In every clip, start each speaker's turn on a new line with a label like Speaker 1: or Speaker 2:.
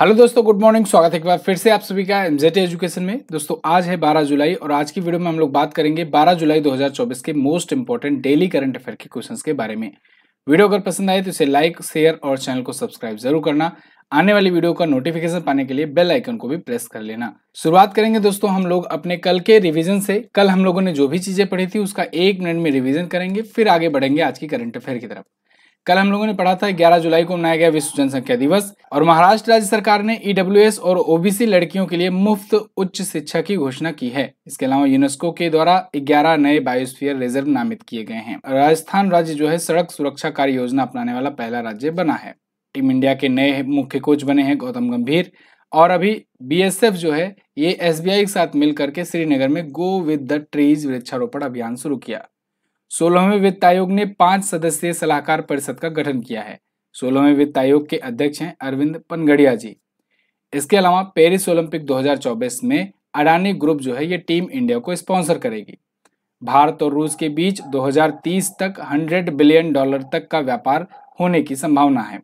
Speaker 1: hello दोस्तों good morning स्वागत है एक बार फिर से आप सभी का एमजेटी एजुकेशन में दोस्तों आज है 12 जुलाई और आज की वीडियो में हम लोग बात करेंगे 12 जुलाई 2024 के most important daily current affair के क्वेश्चंस के बारे में वीडियो अगर पसंद आए तो इसे लाइक शेयर और चैनल को सब्सक्राइब जरूर करना आने वाली वीडियो का नोटिफिकेशन पाने के लिए बेल आइकन को भी प्रेस कर लेना शुरुआत करेंगे दोस्तों हम लोग अपने कल के रिवीजन से कल हम लोगों ने जो भी चीजें पढ़ी थी उसका एक मिनट में रिवीजन करेंगे फिर आगे बढ़ेंगे आज की करंट अफेयर की तरफ कल हम लोगों ने पढ़ा था ग्यारह जुलाई को मनाया गया विश्व जनसंख्या दिवस और महाराष्ट्र राज्य सरकार ने ईडब्ल्यूएस e और ओबीसी लड़कियों के लिए मुफ्त उच्च शिक्षा की घोषणा की है इसके अलावा यूनेस्को के द्वारा ग्यारह नए बायोस्फीयर रिजर्व नामित किए गए हैं राजस्थान राज्य जो है सड़क सुरक्षा कार्य योजना अपनाने वाला पहला राज्य बना है टीम इंडिया के नए मुख्य कोच बने हैं गौतम गंभीर और अभी बीएसएफ जो है ये एसबीआई के साथ मिलकर के श्रीनगर में गो विद द ट्रीज वृक्षारोपण अभियान शुरू किया सोलहवें वित्त आयोग ने पांच सदस्यीय सलाहकार परिषद का गठन किया है सोलहवें वित्त आयोग के अध्यक्ष हैं अरविंद पनगड़िया जी इसके अलावा पेरिस ओलंपिक 2024 में अडानी ग्रुप जो है ये टीम इंडिया को स्पॉन्सर करेगी भारत और रूस के बीच 2030 तक 100 बिलियन डॉलर तक का व्यापार होने की संभावना है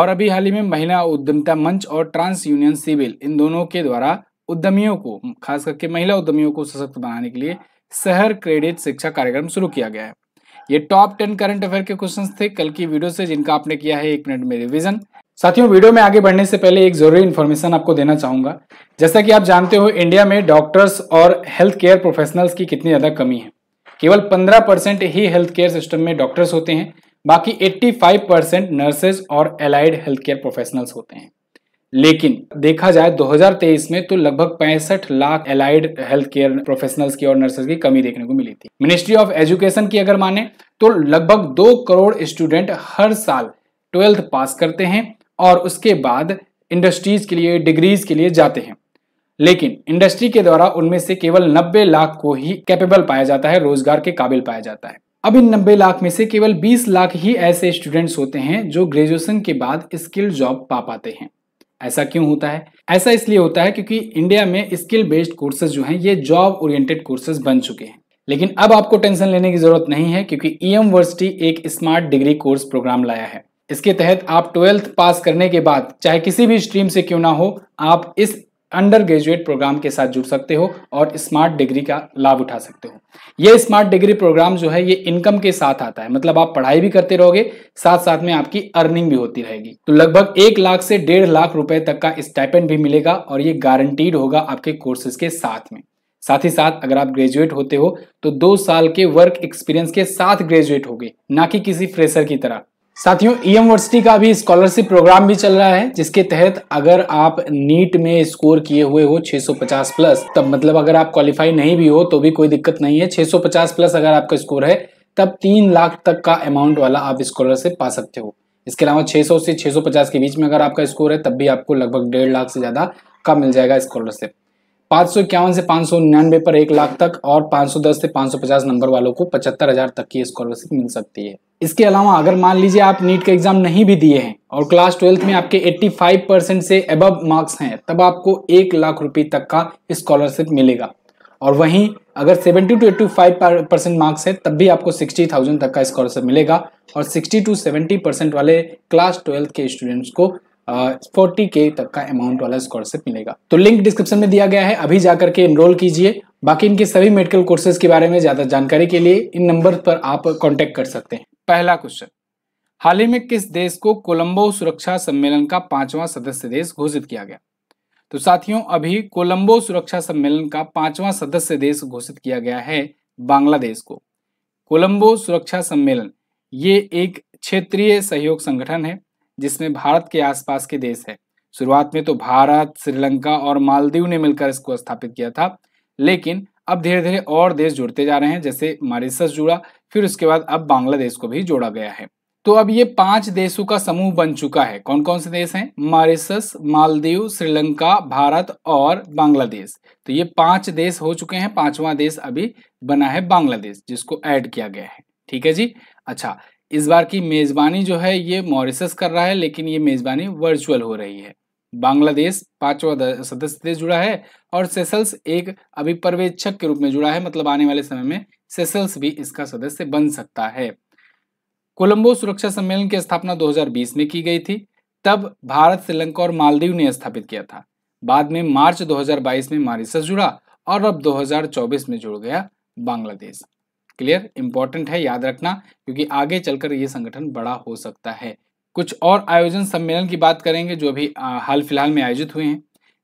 Speaker 1: और अभी हाल ही में महिला उद्यमिता मंच और ट्रांस यूनियन सिविल इन दोनों के द्वारा उद्यमियों को खास करके महिला उद्यमियों को सशक्त बनाने के लिए शहर क्रेडिट शिक्षा कार्यक्रम शुरू किया गया है ये टॉप टेन करंट अफेयर के क्वेश्चन थे कल की वीडियो से जिनका आपने किया है एक मिनट में रिविजन साथियों वीडियो में आगे बढ़ने से पहले एक जरूरी इन्फॉर्मेशन आपको देना चाहूंगा जैसा कि आप जानते हो इंडिया में डॉक्टर्स और हेल्थ केयर प्रोफेशनल्स की कितनी ज्यादा कमी है केवल 15 परसेंट ही हेल्थ केयर सिस्टम में डॉक्टर्स होते हैं बाकी 85 परसेंट नर्सेज और एलाइड हेल्थ केयर प्रोफेशनल्स होते हैं लेकिन देखा जाए 2023 में तो लगभग पैंसठ lakh allied health care professionals की और नर्सेज की कमी देखने को मिली थी मिनिस्ट्री ऑफ एजुकेशन की अगर माने तो लगभग दो करोड़ स्टूडेंट हर साल ट्वेल्थ पास करते हैं और उसके बाद इंडस्ट्रीज के लिए डिग्रीज के लिए जाते हैं लेकिन इंडस्ट्री के द्वारा उनमें से केवल 90 लाख को ही कैपेबल पाया जाता है रोजगार के काबिल पाया जाता है अब इन 90 लाख में से केवल 20 लाख ही ऐसे स्टूडेंट्स होते हैं जो ग्रेजुएशन के बाद स्किल जॉब पा पाते हैं ऐसा क्यों होता है ऐसा इसलिए होता है क्योंकि इंडिया में स्किल बेस्ड कोर्सेज जो हैं ये जॉब ओरिएंटेड कोर्सेज बन चुके हैं लेकिन अब आपको टेंशन लेने की जरूरत नहीं है क्योंकि ई यूनिवर्सिटी एक स्मार्ट डिग्री कोर्स प्रोग्राम लाया है इसके तहत आप ट्वेल्थ पास करने के बाद चाहे किसी भी स्ट्रीम से क्यों ना हो आप इस अंडर ग्रेजुएट प्रोग्राम के साथ जुड़ सकते हो और स्मार्ट डिग्री का लाभ उठा सकते हो ये स्मार्ट डिग्री प्रोग्राम जो है ये इनकम के साथ आता है मतलब आप पढ़ाई भी करते रहोगे साथ साथ में आपकी अर्निंग भी होती रहेगी तो लगभग एक लाख से डेढ़ लाख रुपए तक का स्टाइपेंड भी मिलेगा और ये गारंटीड होगा आपके कोर्सेज के साथ में साथ ही साथ अगर आप ग्रेजुएट होते हो तो दो साल के वर्क एक्सपीरियंस के साथ ग्रेजुएट होगे ना कि किसी फ्रेशर की तरह साथियों ई e यूनिवर्सिटी का भी स्कॉलरशिप प्रोग्राम भी चल रहा है जिसके तहत अगर आप नीट में स्कोर किए हुए हो 650 प्लस तब मतलब अगर आप क्वालिफाई नहीं भी हो तो भी कोई दिक्कत नहीं है 650 प्लस अगर आपका स्कोर है तब तीन लाख तक का अमाउंट वाला आप स्कॉलरशिप पा सकते हो इसके अलावा 600 से 650 के बीच में अगर आपका स्कोर है तब भी आपको लगभग डेढ़ लाख से ज़्यादा का मिल जाएगा स्कॉलरशिप पाँच सौ इक्यावन से पाँच सौ निन्यानवे पर एक लाख तक और 510 से 550 नंबर वालों को पचहत्तर हज़ार तक की स्कॉलरशिप मिल सकती है इसके अलावा अगर मान लीजिए आप नीट का एग्जाम नहीं भी दिए हैं और क्लास ट्वेल्थ में आपके 85 परसेंट से अब मार्क्स हैं तब आपको एक लाख रुपए तक का स्कॉलरशिप मिलेगा और वहीं अगर 70 टू 85 परसेंट मार्क्स है तब भी आपको 60,000 तक का स्कॉलरशिप मिलेगा और 60 टू 70 परसेंट वाले क्लास ट्वेल्थ के स्टूडेंट्स को फोर्टी के तक का अमाउंट वाला स्कॉलरशिप मिलेगा तो लिंक डिस्क्रिप्शन में दिया गया है अभी जाकर के इनरोल कीजिए बाकी इनके सभी मेडिकल कोर्सेज के बारे में ज्यादा जानकारी के लिए इन नंबर पर आप कॉन्टेक्ट कर सकते हैं पहला क्वेश्चन हाल ही में किस देश को कोलंबो सुरक्षा सम्मेलन का पांचवा सदस्य देश घोषित किया गया तो साथियों अभी कोलंबो सुरक्षा सम्मेलन का पांचवा सदस्य देश घोषित किया गया है बांग्लादेश को कोलंबो सुरक्षा सम्मेलन ये एक क्षेत्रीय सहयोग संगठन है जिसमें भारत के आसपास के देश है शुरुआत में तो भारत श्रीलंका और मालदीव ने मिलकर इसको स्थापित किया था लेकिन अब धीरे धीरे और देश जुड़ते जा रहे हैं जैसे मॉरिशस जुड़ा फिर उसके बाद अब बांग्लादेश को भी जोड़ा गया है तो अब ये पांच देशों का समूह बन चुका है कौन कौन से देश हैं मॉरिशस मालदीव श्रीलंका भारत और बांग्लादेश तो ये पांच देश हो चुके हैं पांचवा देश अभी बना है बांग्लादेश जिसको ऐड किया गया है ठीक है जी अच्छा इस बार की मेज़बानी जो है ये मॉरिसस कर रहा है लेकिन ये मेज़बानी वर्चुअल हो रही है बांग्लादेश पांचवा सदस्य देश जुड़ा है और सेसल्स एक अभी पर्यवेक्षक के रूप में जुड़ा है मतलब आने वाले समय में सेसल्स भी इसका सदस्य बन सकता है कोलंबो सुरक्षा सम्मेलन की स्थापना 2020 में की गई थी तब भारत श्रीलंका और मालदीव ने स्थापित किया था बाद में मार्च 2022 में मॉरिसस जुड़ा और अब 2024 में जुड़ गया बांग्लादेश क्लियर इंपॉर्टेंट है याद रखना क्योंकि आगे चलकर ये संगठन बड़ा हो सकता है कुछ और आयोजन सम्मेलन की बात करेंगे जो अभी हाल फिलहाल में आयोजित हुए हैं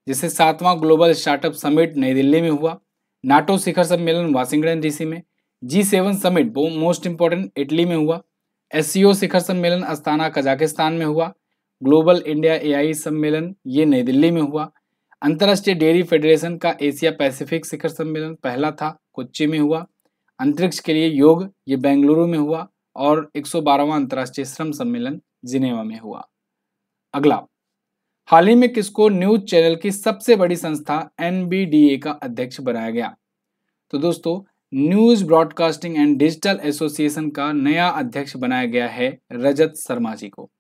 Speaker 1: जैसे सातवां ग्लोबल स्टार्टअप समिट नई दिल्ली में हुआ नाटो शिखर सम्मेलन वाशिंगटन डीसी में जी सेवन समिट वो मोस्ट इम्पोर्टेंट इटली में हुआ एस शिखर सम्मेलन अस्ताना कजाकिस्तान में हुआ ग्लोबल इंडिया ए सम्मेलन ये नई दिल्ली में हुआ अंतर्राष्ट्रीय डेयरी फेडरेशन का एशिया पैसिफिक शिखर सम्मेलन पहला था कोच्चि में हुआ अंतरिक्ष के लिए योग ये बेंगलुरु में हुआ और 112वां अंतर्राष्ट्रीय श्रम सम्मेलन जिनेवा में हुआ अगला हाल ही में किसको न्यूज चैनल की सबसे बड़ी संस्था एन का अध्यक्ष बनाया गया तो दोस्तों news broadcasting and digital association का नया अध्यक्ष बनाया गया है रजत शर्मा जी को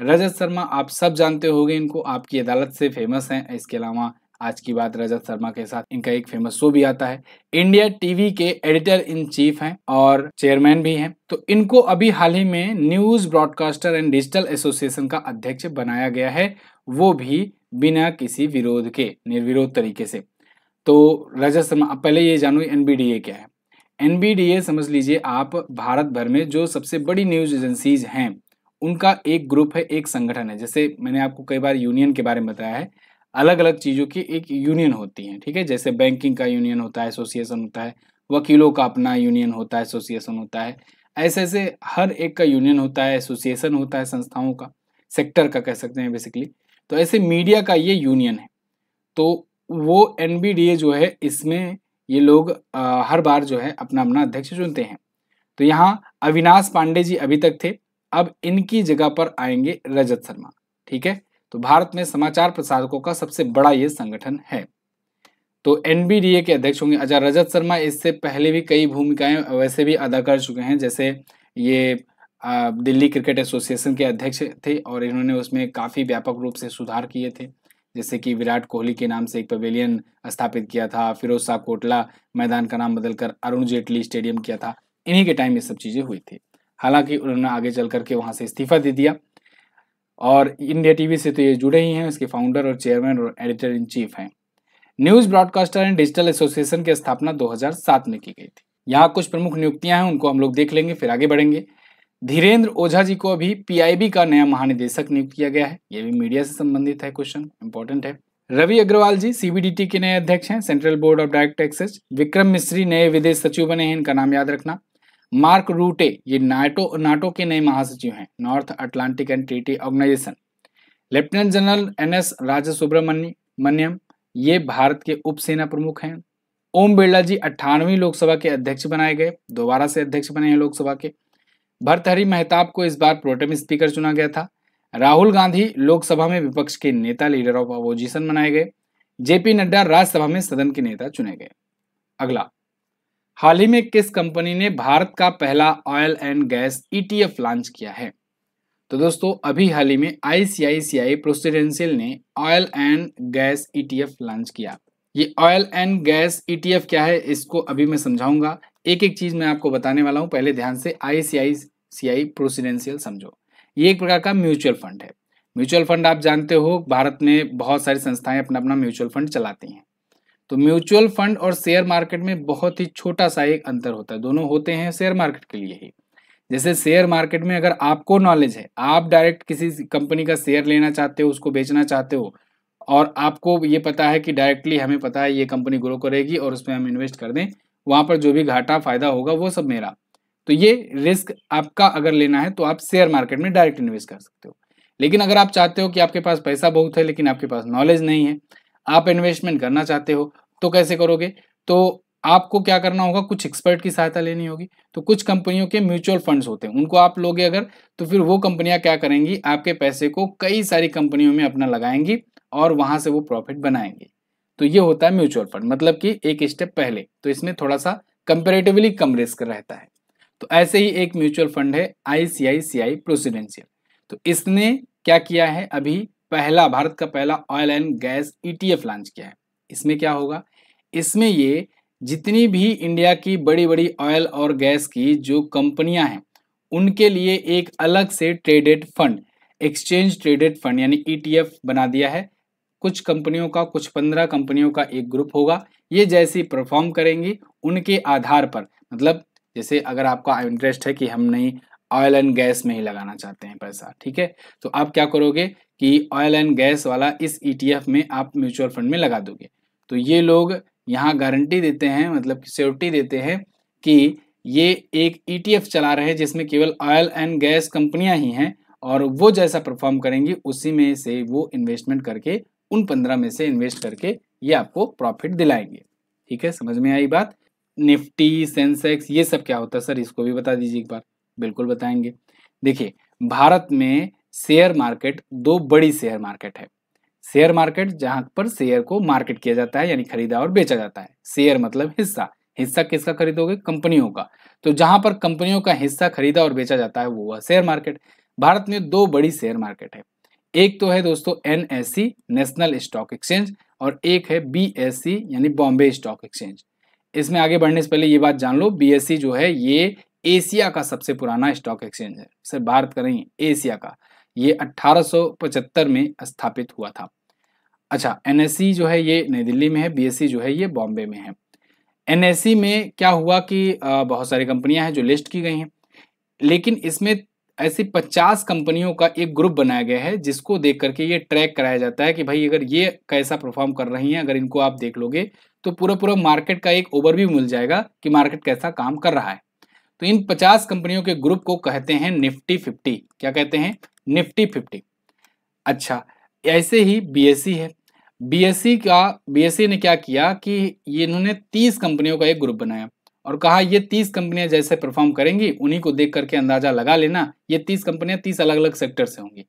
Speaker 1: रजत शर्मा आप सब जानते होंगे इनको आपकी अदालत से फेमस हैं इसके अलावा आज की बात रजत शर्मा के साथ इनका एक फेमस शो भी आता है इंडिया टीवी के एडिटर इन चीफ हैं और चेयरमैन भी हैं तो इनको अभी हाल ही में news broadcaster and digital association का अध्यक्ष बनाया गया है वो भी बिना किसी विरोध के निर्विरोध तरीके से तो रजत शर्मा पहले ये जानू एनबीडीए क्या है एनबीडीए समझ लीजिए आप भारत भर में जो सबसे बड़ी न्यूज एजेंसीज हैं उनका एक ग्रुप है एक संगठन है जैसे मैंने आपको कई बार यूनियन के बारे में बताया है अलग अलग चीज़ों की एक यूनियन होती है ठीक है जैसे बैंकिंग का यूनियन होता है एसोसिएशन होता है वकीलों का अपना यूनियन होता है एसोसिएशन होता है ऐसे ऐसे हर एक का यूनियन होता है एसोसिएशन होता है संस्थाओं का सेक्टर का कह सकते हैं बेसिकली तो ऐसे मीडिया का ये यूनियन है तो वो एन जो है इसमें ये लोग आ, हर बार जो है अपना अपना अध्यक्ष चुनते हैं तो यहाँ अविनाश पांडे जी अभी तक थे अब इनकी जगह पर आएंगे रजत शर्मा ठीक है तो भारत में समाचार प्रसारकों का सबसे बड़ा ये संगठन है तो एनबीडीए के अध्यक्ष होंगे अजय रजत शर्मा इससे पहले भी कई भूमिकाएं वैसे भी अदा कर चुके हैं जैसे ये दिल्ली क्रिकेट एसोसिएशन के अध्यक्ष थे और इन्होंने उसमें काफ़ी व्यापक रूप से सुधार किए थे जैसे कि विराट कोहली के नाम से एक पवेलियन स्थापित किया था फिरोज शाह कोटला मैदान का नाम बदलकर अरुण जेटली स्टेडियम किया था इन्हीं के टाइम ये सब चीज़ें हुई थी हालांकि उन्होंने आगे चल करके वहाँ से इस्तीफा दे दिया और इंडिया टीवी से तो ये जुड़े ही हैं इसके फाउंडर और चेयरमैन और एडिटर इन चीफ हैं news broadcaster and digital association की स्थापना 2007 में की गई थी यहाँ कुछ प्रमुख नियुक्तियां हैं उनको हम लोग देख लेंगे फिर आगे बढ़ेंगे धीरेन्द्र ओझा जी को अभी पीआईबी का नया महानिदेशक नियुक्त किया गया है ये भी मीडिया से संबंधित है क्वेश्चन इंपॉर्टेंट है रवि अग्रवाल जी सीबीडीटी के नए अध्यक्ष हैं central board of direct taxes Vikram Misri नए विदेश सचिव बने हैं इनका नाम याद रखना मार्क रूटे ये नाटो नाटो के नए महासचिव हैं North Atlantic and treaty organization lieutenant general N S Raja Subramaniam ये भारत के उपसेना प्रमुख हैं ओम बिरला जी अट्ठानवी लोकसभा के अध्यक्ष बनाए गए दोबारा से अध्यक्ष बने हैं लोकसभा के भरतहरि मेहताब को इस बार प्रोटेम स्पीकर चुना गया था राहुल गांधी लोकसभा में विपक्ष के नेता लीडर ऑफ अपोजिशन बनाए गए जेपी नड्डा राज्यसभा में सदन के नेता चुने गए अगला हाल ही में किस कंपनी ने भारत का पहला oil and gas ETF e launch किया है तो दोस्तों अभी हाल ही में आईसीआईसीआई प्रोसिडेंशियल ने oil and gas ETF e launch किया ये oil and gas ETF e क्या है इसको अभी मैं समझाऊंगा एक एक चीज मैं आपको बताने वाला हूँ पहले ध्यान से आईसीआईसीआई प्रोसिडेंशियल समझो ये एक प्रकार का म्यूचुअल फंड है म्यूचुअल फंड आप जानते हो भारत में बहुत सारी संस्थाएं अपना अपना म्यूचुअल फंड चलाती हैं तो म्यूचुअल फंड और शेयर मार्केट में बहुत ही छोटा सा एक अंतर होता है दोनों होते हैं शेयर मार्केट के लिए ही जैसे शेयर मार्केट में अगर आपको नॉलेज है आप डायरेक्ट किसी कंपनी का शेयर लेना चाहते हो उसको बेचना चाहते हो और आपको ये पता है कि डायरेक्टली हमें पता है ये कंपनी ग्रो करेगी और उसमें हम इन्वेस्ट कर दें वहाँ पर जो भी घाटा फायदा होगा वो सब मेरा तो ये रिस्क आपका अगर लेना है तो आप शेयर मार्केट में डायरेक्ट इन्वेस्ट कर सकते हो लेकिन अगर आप चाहते हो कि आपके पास पैसा बहुत है लेकिन आपके पास नॉलेज नहीं है आप इन्वेस्टमेंट करना चाहते हो तो कैसे करोगे तो आपको क्या करना होगा कुछ एक्सपर्ट की सहायता लेनी होगी तो कुछ कंपनियों के म्यूचुअल फंड्स होते हैं उनको आप लोगे अगर तो फिर वो कंपनियां क्या करेंगी आपके पैसे को कई सारी कंपनियों में अपना लगाएंगी और वहां से वो प्रॉफिट बनाएंगी तो ये होता है म्यूचुअल फंड मतलब कि एक स्टेप पहले तो इसमें थोड़ा सा कंपेरेटिवली कम रिस्क रहता है तो ऐसे ही एक म्यूचुअल फंड है आई सी प्रोसीडेंशियल तो इसने क्या किया है अभी पहला भारत का पहला oil and gas ETF launch किया है इसमें क्या होगा इसमें ये जितनी भी इंडिया की बड़ी बड़ी ऑयल और गैस की जो कंपनियां हैं उनके लिए एक अलग से traded fund exchange traded fund यानी ईटीएफ e बना दिया है कुछ कंपनियों का कुछ पंद्रह कंपनियों का एक ग्रुप होगा ये जैसी परफॉर्म करेंगी उनके आधार पर मतलब जैसे अगर आपका इंटरेस्ट है कि हम नहीं ऑयल एंड गैस में ही लगाना चाहते हैं पैसा ठीक है तो आप क्या करोगे कि ऑयल एंड गैस वाला इस ईटीएफ e में आप म्यूचुअल फंड में लगा दोगे तो ये लोग यहाँ गारंटी देते हैं मतलब सिक्योरिटी देते हैं कि ये एक ईटीएफ e चला रहे हैं जिसमें केवल ऑयल एंड गैस कंपनियां ही हैं और वो जैसा परफॉर्म करेंगी उसी में से वो इन्वेस्टमेंट करके उन पंद्रह में से इन्वेस्ट करके ये आपको प्रॉफिट दिलाएंगे ठीक है समझ में आई बात निफ्टी सेंसेक्स ये सब क्या होता है सर इसको भी बता दीजिए एक बार बिल्कुल बताएंगे देखिए भारत में शेयर मार्केट दो बड़ी शेयर मार्केट है शेयर मार्केट जहां पर शेयर को मार्केट किया जाता है यानी खरीदा और बेचा जाता है शेयर मतलब हिस्सा हिस्सा किसका खरीदोगे कंपनियों का तो जहां पर कंपनियों का हिस्सा खरीदा और बेचा जाता है वो हुआ शेयर मार्केट भारत में दो बड़ी शेयर मार्केट है एक तो है दोस्तों एन नेशनल स्टॉक एक्सचेंज और एक है बी यानी बॉम्बे स्टॉक एक्सचेंज इसमें आगे बढ़ने से पहले ये बात जान लो बी जो है ये एशिया का सबसे पुराना स्टॉक एक्सचेंज है सर भारत का नहीं एशिया का ये 1875 में स्थापित हुआ था अच्छा एनएससी e जो है ये नई दिल्ली में है बी e जो है ये बॉम्बे में है एन e में क्या हुआ कि बहुत सारी कंपनियां हैं जो लिस्ट की गई हैं लेकिन इसमें ऐसी 50 कंपनियों का एक ग्रुप बनाया गया है जिसको देख करके ये ट्रैक कराया जाता है कि भाई अगर ये कैसा परफॉर्म कर रही हैं अगर इनको आप देख लोगे तो पूरा पूरा मार्केट का एक ओवरव्यू मिल जाएगा कि मार्केट कैसा काम कर रहा है तो इन पचास कंपनियों के ग्रुप को कहते हैं निफ्टी फिफ्टी क्या कहते हैं निफ्टी फिफ्टी अच्छा ऐसे ही बीएससी है बीएससी का बीएससी ने क्या किया कि ये इन्होंने तीस कंपनियों का एक ग्रुप बनाया और कहा ये तीस कंपनियां जैसे परफॉर्म करेंगी उन्हीं को देख करके अंदाजा लगा लेना ये तीस कंपनियां तीस अलग अलग सेक्टर से होंगी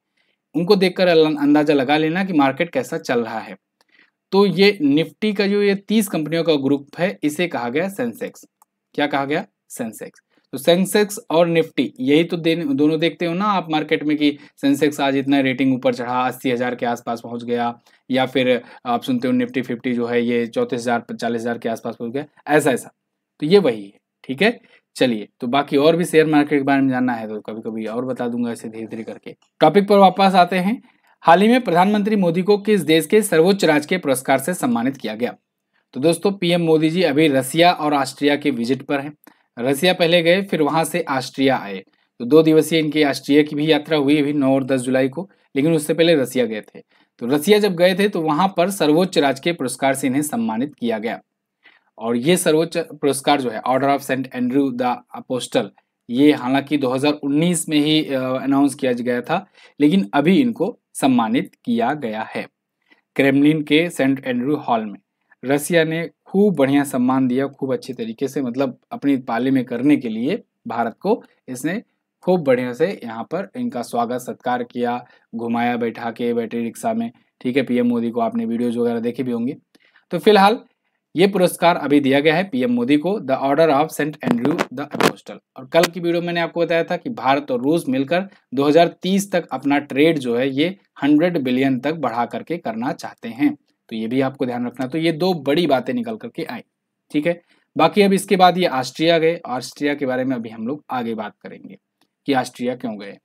Speaker 1: उनको देखकर अंदाजा लगा लेना कि मार्केट कैसा चल रहा है तो ये निफ्टी का जो ये तीस कंपनियों का ग्रुप है इसे कहा गया सेंसेक्स क्या कहा गया सेंसेक्स तो सेंसेक्स और निफ्टी यही तो दोनों देखते हो ना आप मार्केट में कि सेंसेक्स आज इतना रेटिंग ऊपर चढ़ा अस्सी हज़ार के आसपास पहुंच गया या फिर आप सुनते हो निफ्टी फिफ्टी जो है ये चौतीस हज़ार चालीस हज़ार के आसपास पहुंच गया ऐसा ऐसा तो ये वही है ठीक है चलिए तो बाकी और भी शेयर मार्केट के बारे में जानना है तो कभी कभी और बता दूंगा इसे धीरे धीरे करके टॉपिक पर वापस आते हैं हाल ही में प्रधानमंत्री मोदी को किस देश के सर्वोच्च राजकीय पुरस्कार से सम्मानित किया गया तो दोस्तों पीएम मोदी जी अभी रसिया और ऑस्ट्रिया के विजिट पर हैं रसिया पहले गए फिर वहां से ऑस्ट्रिया आए तो दो दिवसीय इनकी ऑस्ट्रिया की भी यात्रा हुई अभी नौ और दस जुलाई को लेकिन उससे पहले रसिया गए थे तो रसिया जब गए थे तो वहां पर सर्वोच्च राजकीय पुरस्कार से इन्हें सम्मानित किया गया और ये सर्वोच्च पुरस्कार जो है order of Saint Andrew the Apostle ये हालांकि 2019 में ही अनाउंस किया गया था लेकिन अभी इनको सम्मानित किया गया है क्रेमलिन के सेंट एंड्रू हॉल में रसिया ने खूब बढ़िया सम्मान दिया खूब अच्छे तरीके से मतलब अपनी पाले में करने के लिए भारत को इसने खूब बढ़िया से यहाँ पर इनका स्वागत सत्कार किया घुमाया बैठा के बैटरी रिक्शा में ठीक है पीएम मोदी को आपने वीडियोज वगैरह देखे भी होंगे तो फिलहाल ये पुरस्कार अभी दिया गया है पीएम मोदी को the order of Saint Andrew the Apostle और कल की वीडियो मैंने आपको बताया था कि भारत और रूस मिलकर 2030 तक अपना ट्रेड जो है ये 100 बिलियन तक बढ़ा करके करना चाहते हैं तो ये भी आपको ध्यान रखना तो ये दो बड़ी बातें निकल करके आई ठीक है बाकी अब इसके बाद ये ऑस्ट्रिया गए ऑस्ट्रिया के बारे में अभी हम लोग आगे बात करेंगे कि ऑस्ट्रिया क्यों गए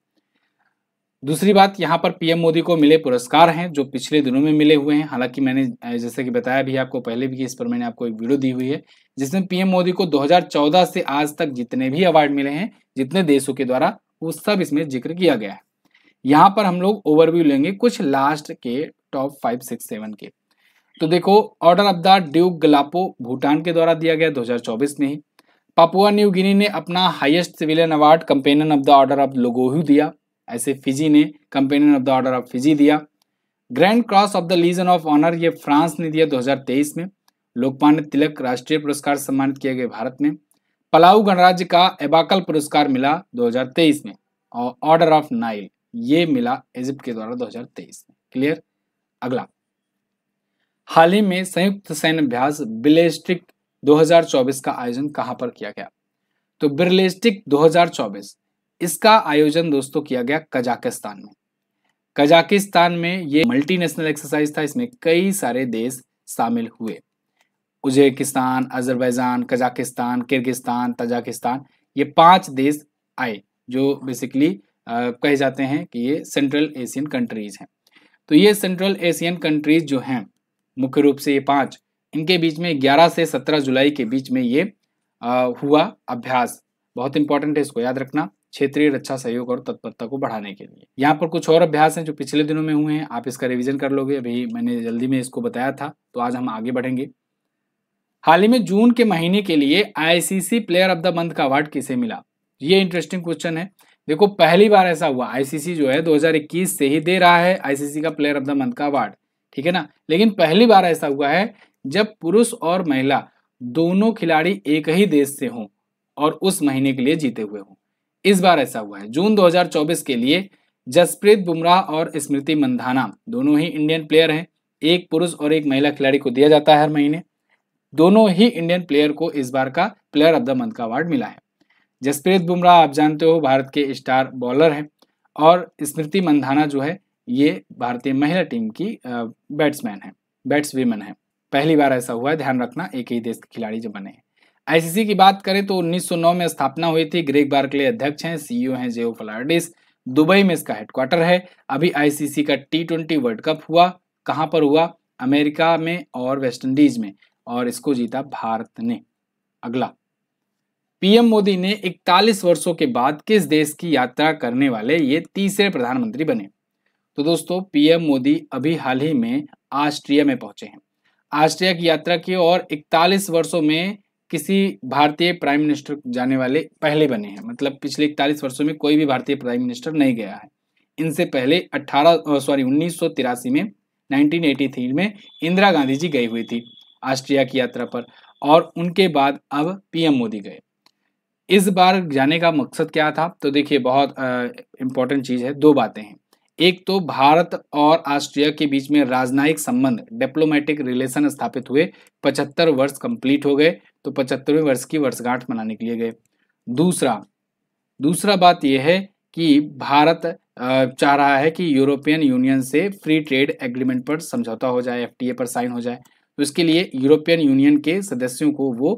Speaker 1: दूसरी बात यहाँ पर पीएम मोदी को मिले पुरस्कार हैं जो पिछले दिनों में मिले हुए हैं हालांकि मैंने जैसे कि बताया भी आपको पहले भी इस पर मैंने आपको एक वीडियो दी हुई है जिसमें पीएम मोदी को 2014 से आज तक जितने भी अवार्ड मिले हैं जितने देशों के द्वारा वो सब इसमें जिक्र किया गया है यहाँ पर हम लोग ओवरव्यू लेंगे कुछ लास्ट के टॉप फाइव सिक्स सेवन के तो देखो order of the Druk Gyalpo Bhutan के द्वारा दिया गया 2024 में ही पापुआ न्यू गिनी ने अपना highest civilian award companion of the order of Logohu दिया ऐसे फिजी ने companion of the order of Fiji दिया grand cross of the legion of honour ये फ्रांस ने दिया 2023 में लोकमान्य तिलक राष्ट्रीय पुरस्कार सम्मानित किया गया भारत में पलाऊ गणराज्य का एबाकल पुरस्कार मिला दो में और ऑर्डर ऑफ नाइल ये मिला इजिप्ट के द्वारा दो में क्लियर अगला हाल ही में संयुक्त सैन्य अभ्यास बिलेस्टिक 2024 का आयोजन कहां पर किया गया तो बिरलेस्टिक 2024 इसका आयोजन दोस्तों किया गया कजाकिस्तान में कजाकिस्तान में ये मल्टीनेशनल एक्सरसाइज था इसमें कई सारे देश शामिल हुए Uzbekistan Azerbaijan Kazakhstan Kyrgyzstan Tajikistan ये पांच देश आए जो बेसिकली कहे जाते हैं कि ये सेंट्रल एशियन कंट्रीज हैं तो ये सेंट्रल एशियन कंट्रीज जो हैं मुख्य रूप से ये पांच इनके बीच में 11 से 17 जुलाई के बीच में ये आ, हुआ अभ्यास बहुत इंपॉर्टेंट है इसको याद रखना क्षेत्रीय रक्षा सहयोग और तत्परता को बढ़ाने के लिए यहाँ पर कुछ और अभ्यास हैं जो पिछले दिनों में हुए हैं आप इसका रिवीजन कर लोगे अभी मैंने जल्दी में इसको बताया था तो आज हम आगे बढ़ेंगे हाल ही में जून के महीने के लिए ICC player of the month का अवार्ड किसे मिला ये इंटरेस्टिंग क्वेश्चन है देखो पहली बार ऐसा हुआ आईसीसी जो है 2021 से ही दे रहा है आईसीसी का प्लेयर ऑफ द मंथ का अवार्ड ठीक है ना लेकिन पहली बार ऐसा हुआ है जब पुरुष और महिला दोनों खिलाड़ी एक ही देश से हों और उस महीने के लिए जीते हुए हों इस बार ऐसा हुआ है जून 2024 के लिए जसप्रीत बुमराह और स्मृति मंधाना दोनों ही इंडियन प्लेयर हैं एक पुरुष और एक महिला खिलाड़ी को दिया जाता है हर महीने दोनों ही इंडियन प्लेयर को इस बार का प्लेयर ऑफ द मंथ का अवार्ड मिला है जसप्रीत बुमराह आप जानते हो भारत के स्टार बॉलर हैं और स्मृति मंधाना जो है ये भारतीय महिला टीम की बैट्समैन है बैट्स वीमन है पहली बार ऐसा हुआ है ध्यान रखना एक ही देश के खिलाड़ी जो बने हैं आईसीसी की बात करें तो 1909 में स्थापना हुई थी ग्रेक लिए अध्यक्ष हैं सीईओ e हैं जेओ फलार्डिस दुबई में इसका हेडक्वार्टर है अभी आईसीसी का टी ट्वेंटी वर्ल्ड कप हुआ कहाँ पर हुआ अमेरिका में और वेस्ट इंडीज में और इसको जीता भारत ने अगला पीएम मोदी ने 41 वर्षों के बाद किस देश की यात्रा करने वाले ये तीसरे प्रधानमंत्री बने तो दोस्तों पीएम मोदी अभी हाल ही में ऑस्ट्रिया में पहुंचे हैं ऑस्ट्रिया की यात्रा की और 41 वर्षों में किसी भारतीय प्राइम मिनिस्टर जाने वाले पहले बने हैं मतलब पिछले इकतालीस वर्षों में कोई भी भारतीय प्राइम मिनिस्टर नहीं गया है इनसे पहले 18 सॉरी उन्नीस में नाइनटीन में इंदिरा गांधी जी गई हुई थी ऑस्ट्रिया की यात्रा पर और उनके बाद अब पीएम मोदी गए इस बार जाने का मकसद क्या था तो देखिए बहुत इम्पोर्टेंट चीज़ है दो बातें हैं एक तो भारत और ऑस्ट्रिया के बीच में राजनयिक संबंध डिप्लोमेटिक रिलेशन स्थापित हुए पचहत्तर वर्ष कंप्लीट हो गए तो पचहत्तरवें वर्ष की वर्षगांठ मनाने के लिए गए दूसरा दूसरा बात यह है कि भारत चाह रहा है कि यूरोपियन यूनियन से फ्री ट्रेड एग्रीमेंट पर समझौता हो जाए एफटीए पर साइन हो जाए तो इसके लिए यूरोपियन यूनियन के सदस्यों को वो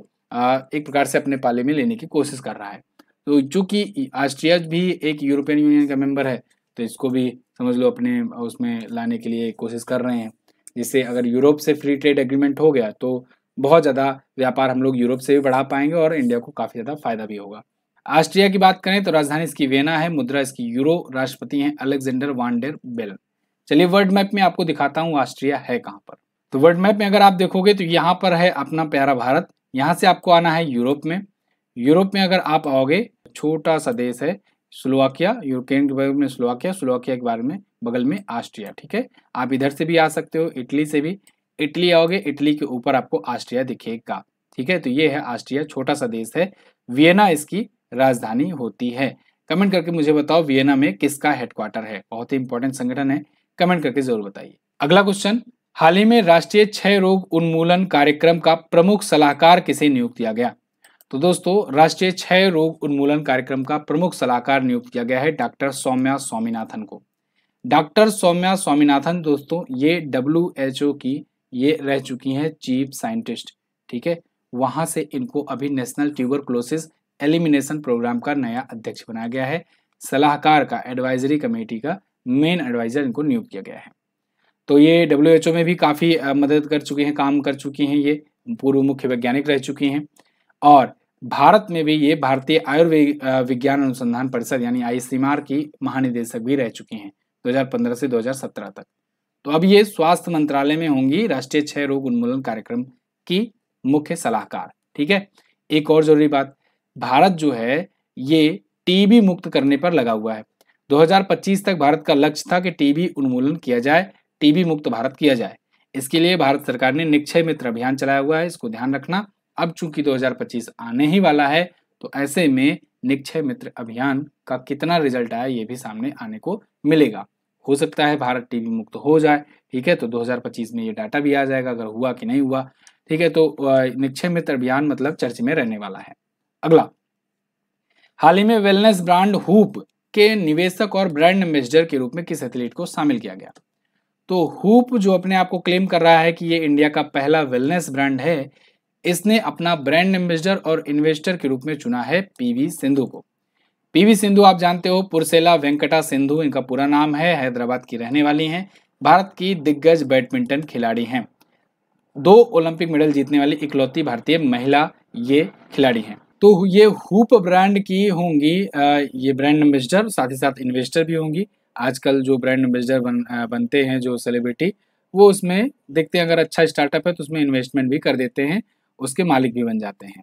Speaker 1: एक प्रकार से अपने पाले में लेने की कोशिश कर रहा है तो चूंकि ऑस्ट्रिया भी एक यूरोपियन यूनियन का मेंबर है तो इसको भी समझ लो अपने उसमें लाने के लिए कोशिश कर रहे हैं जिससे अगर यूरोप से फ्री ट्रेड एग्रीमेंट हो गया तो बहुत ज़्यादा व्यापार हम लोग यूरोप से भी बढ़ा पाएंगे और इंडिया को काफ़ी ज़्यादा फायदा भी होगा ऑस्ट्रिया की बात करें तो राजधानी इसकी वेना है मुद्रा इसकी यूरो राष्ट्रपति हैं अलेक्जेंडर वांडर बेल चलिए वर्ल्ड मैप में आपको दिखाता हूँ ऑस्ट्रिया है कहाँ पर तो वर्ल्ड मैप में अगर आप देखोगे तो यहाँ पर है अपना प्यारा भारत यहाँ से आपको आना है यूरोप में यूरोप में अगर आप आओगे छोटा सा देश है स्लोवाकिया यूक्रेन के बगल में स्लोवाकिया स्लोवाकिया के बारे में बगल में आस्ट्रिया ठीक है आप इधर से भी आ सकते हो इटली से भी इटली आओगे इटली के ऊपर आपको आस्ट्रिया दिखेगा ठीक है तो ये है आस्ट्रिया छोटा सा देश है वियना इसकी राजधानी होती है कमेंट करके मुझे बताओ वियना में किसका हेडक्वार्टर है बहुत ही इंपॉर्टेंट संगठन है कमेंट करके जरूर बताइए अगला क्वेश्चन हाल ही में राष्ट्रीय क्षय रोग उन्मूलन कार्यक्रम का प्रमुख सलाहकार किसे नियुक्त किया गया तो दोस्तों राष्ट्रीय क्षय रोग उन्मूलन कार्यक्रम का प्रमुख सलाहकार नियुक्त किया गया है डॉक्टर सौम्या स्वामीनाथन को डॉक्टर सौम्या स्वामीनाथन दोस्तों ये डब्ल्यू एच ओ की ये रह चुकी हैं चीफ साइंटिस्ट ठीक है वहां से इनको अभी national tuberculosis elimination program का नया अध्यक्ष बनाया गया है सलाहकार का एडवाइजरी कमेटी का मेन एडवाइजर इनको नियुक्त किया गया है तो ये डब्ल्यू में भी काफ़ी मदद कर चुके हैं काम कर चुकी हैं ये पूर्व मुख्य वैज्ञानिक रह चुकी हैं और भारत में भी ये भारतीय आयुर्विज्ञान अनुसंधान परिषद यानी आईसीएमआर की महानिदेशक भी रह चुकी हैं 2015 से 2017 तक तो अब ये स्वास्थ्य मंत्रालय में होंगी राष्ट्रीय क्षय रोग उन्मूलन कार्यक्रम की मुख्य सलाहकार ठीक है एक और जरूरी बात भारत जो है ये टीबी मुक्त करने पर लगा हुआ है 2025 तक भारत का लक्ष्य था कि टीबी उन्मूलन किया जाए टीबी मुक्त भारत किया जाए इसके लिए भारत सरकार ने निक्षय मित्र अभियान चलाया हुआ है इसको ध्यान रखना अब चूंकि 2025 आने ही वाला है तो ऐसे में निक्षय मित्र अभियान का कितना रिजल्ट आया ये भी सामने आने को मिलेगा हो सकता है भारत टीबी मुक्त हो जाए ठीक है तो 2025 में ये डाटा भी आ जाएगा अगर हुआ कि नहीं हुआ ठीक है तो निक्षय मित्र अभियान मतलब चर्च में रहने वाला है अगला हाल ही में वेलनेस ब्रांड हुप के निवेशक और ब्रांड एम्बेसडर के रूप में किस एथलीट को शामिल किया गया तो हुप जो अपने आप को क्लेम कर रहा है कि ये इंडिया का पहला वेलनेस ब्रांड है इसने अपना ब्रांड एम्बेसडर और इन्वेस्टर के रूप में चुना है पीवी सिंधु को पीवी सिंधु आप जानते हो पुरसेला वेंकटा सिंधु इनका पूरा नाम है हैदराबाद की रहने वाली हैं भारत की दिग्गज बैडमिंटन खिलाड़ी हैं दो ओलंपिक मेडल जीतने वाली इकलौती भारतीय महिला ये खिलाड़ी हैं तो ये हुप ब्रांड की होंगी ये ब्रांड एम्बेसडर साथ ही साथ इन्वेस्टर भी होंगी आजकल जो ब्रांड एम्बेसडर बन, बनते हैं जो सेलिब्रिटी वो उसमें देखते हैं अगर अच्छा स्टार्टअप है तो उसमें इन्वेस्टमेंट भी कर देते हैं उसके मालिक भी बन जाते हैं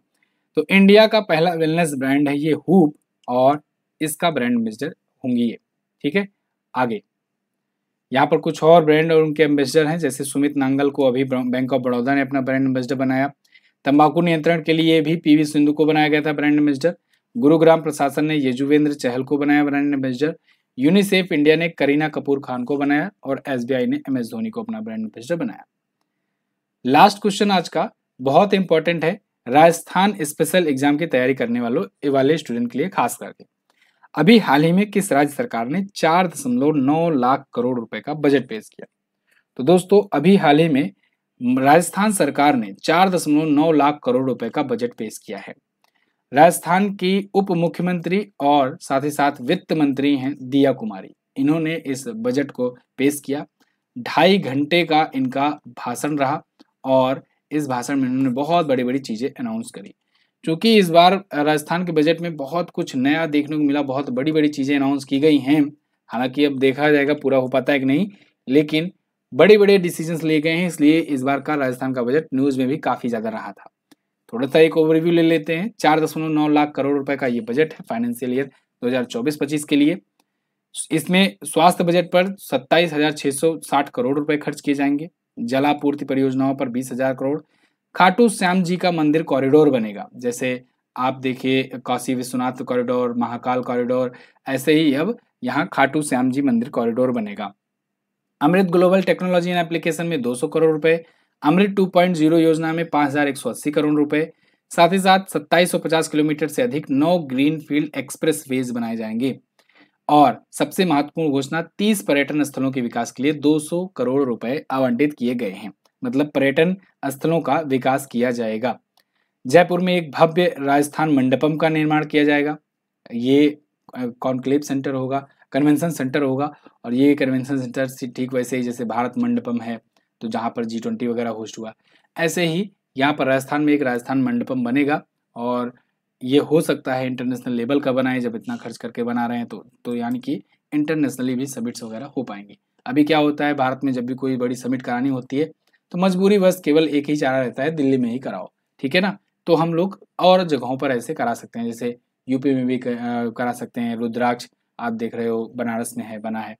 Speaker 1: तो इंडिया का पहला वेलनेस ब्रांड है ये हुप और इसका ब्रांड एम्बेसडर होंगी ये ठीक है आगे यहाँ पर कुछ और ब्रांड और उनके एम्बेसडर हैं जैसे सुमित नांगल को अभी बैंक ऑफ बड़ौदा ने अपना ब्रांड एम्बेसडर बनाया तंबाकू नियंत्रण के लिए भी पीवी सिंधु को बनाया गया था ब्रांड एम्बेसडर गुरुग्राम प्रशासन ने यजुवेंद्र चहल को बनाया ब्रांड एम्बेसडर यूनिसेफ इंडिया ने करीना कपूर खान को बनाया और एसबीआई ने एम एस धोनी को अपना ब्रांड एम्बेसडर बनाया लास्ट क्वेश्चन आज का बहुत इंपॉर्टेंट है राजस्थान स्पेशल एग्जाम की तैयारी करने वालों वाले स्टूडेंट के लिए खास करके अभी हाल ही में किस राज्य सरकार ने चार दशमलव नौ लाख करोड़ रुपए का बजट पेश किया तो दोस्तों अभी हाल ही में राजस्थान सरकार ने चार दशमलव नौ लाख करोड़ रुपए का बजट पेश किया है राजस्थान की उप मुख्यमंत्री और साथ ही साथ वित्त मंत्री हैं दिया कुमारी इन्होंने इस बजट को पेश किया ढाई घंटे का इनका भाषण रहा और इस भाषण में उन्होंने बहुत बड़ी बड़ी चीज़ें अनाउंस करी चूँकि इस बार राजस्थान के बजट में बहुत कुछ नया देखने को मिला बहुत बड़ी बड़ी चीज़ें अनाउंस की गई हैं हालांकि अब देखा जाएगा पूरा हो पाता है कि नहीं लेकिन बड़े बड़े डिसीजंस लिए गए हैं इसलिए इस बार का राजस्थान का बजट न्यूज़ में भी काफ़ी ज़्यादा रहा था थोड़ा सा एक ओवरव्यू ले लेते हैं चार दशमलव नौ लाख करोड़ रुपए का ये बजट है फाइनेंशियल ईयर 2024-25 के लिए इसमें स्वास्थ्य बजट पर सत्ताईस करोड़ रुपए खर्च किए जाएंगे जलापूर्ति परियोजनाओं पर बीस हजार करोड़ खाटू श्याम जी का मंदिर कॉरिडोर बनेगा जैसे आप देखिए काशी विश्वनाथ कॉरिडोर महाकाल कॉरिडोर ऐसे ही अब यहाँ खाटू श्याम जी मंदिर कॉरिडोर बनेगा Amrit global technology and application में 200 करोड़ रुपए अमृत 2.0 योजना में 5,180 करोड़ रुपए साथ ही साथ 2750 किलोमीटर से अधिक नौ ग्रीन फील्ड एक्सप्रेस वेज बनाए जाएंगे और सबसे महत्वपूर्ण घोषणा 30 पर्यटन स्थलों के विकास के लिए 200 करोड़ रुपए आवंटित किए गए हैं मतलब पर्यटन स्थलों का विकास किया जाएगा जयपुर में एक भव्य राजस्थान मंडपम का निर्माण किया जाएगा ये कॉन्क्लेव सेंटर होगा कन्वेंशन सेंटर होगा और ये कन्वेंशन सेंटर से ठीक वैसे ही जैसे भारत मंडपम है तो जहाँ पर जी ट्वेंटी वगैरह होस्ट हुआ ऐसे ही यहाँ पर राजस्थान में एक राजस्थान मंडपम बनेगा और ये हो सकता है इंटरनेशनल लेवल का बनाए जब इतना खर्च करके बना रहे हैं तो तो यानी कि इंटरनेशनली भी समिट्स वगैरह हो पाएंगे अभी क्या होता है भारत में जब भी कोई बड़ी समिट करानी होती है तो मजबूरी बस केवल एक ही चारा रहता है दिल्ली में ही कराओ ठीक है ना तो हम लोग और जगहों पर ऐसे करा सकते हैं जैसे यूपी में भी करा सकते हैं रुद्राक्ष आप देख रहे हो बनारस में है बना है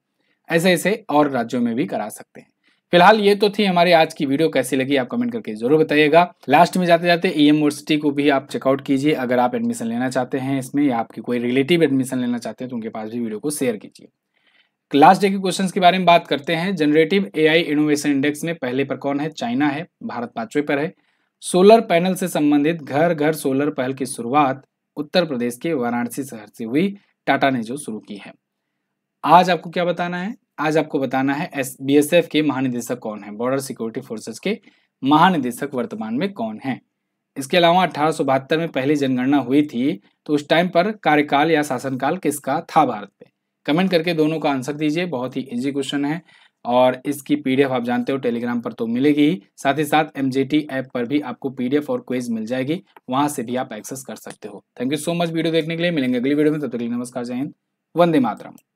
Speaker 1: ऐसे ऐसे और राज्यों में भी करा सकते हैं फिलहाल ये तो थी हमारी आज की वीडियो कैसी लगी आप कमेंट करके जरूर बताइएगा लास्ट में जाते जाते ई e यूनिवर्सिटी को भी आप चेकआउट कीजिए अगर आप एडमिशन लेना चाहते हैं इसमें या आपके कोई रिलेटिव एडमिशन लेना चाहते हैं तो उनके पास भी वीडियो को शेयर कीजिए लास्ट डे के क्वेश्चंस के बारे में बात करते हैं जनरेटिव एआई इनोवेशन इंडेक्स में पहले पर कौन है चाइना है भारत पांचवें पर है सोलर पैनल से संबंधित घर घर सोलर पहल की शुरुआत उत्तर प्रदेश के वाराणसी शहर से हुई टाटा ने जो शुरू की है आज आपको क्या बताना है आज आपको बताना है एस एफ के महानिदेशक कौन है बॉर्डर सिक्योरिटी फोर्सेस के महानिदेशक वर्तमान में कौन है इसके अलावा अठारह में पहली जनगणना हुई थी तो उस टाइम पर कार्यकाल या शासनकाल किसका था भारत में कमेंट करके दोनों का आंसर दीजिए बहुत ही इजी क्वेश्चन है और इसकी पीडीएफ आप जानते हो टेलीग्राम पर तो मिलेगी ही साथ ही साथ एम ऐप पर भी आपको पीडीएफ और क्वेज मिल जाएगी वहां से भी आप एक्सेस कर सकते हो thank you so much video देखने के लिए मिलेंगे अगली वीडियो में तब तो तक नमस्कार जय हिंद वंदे मातरम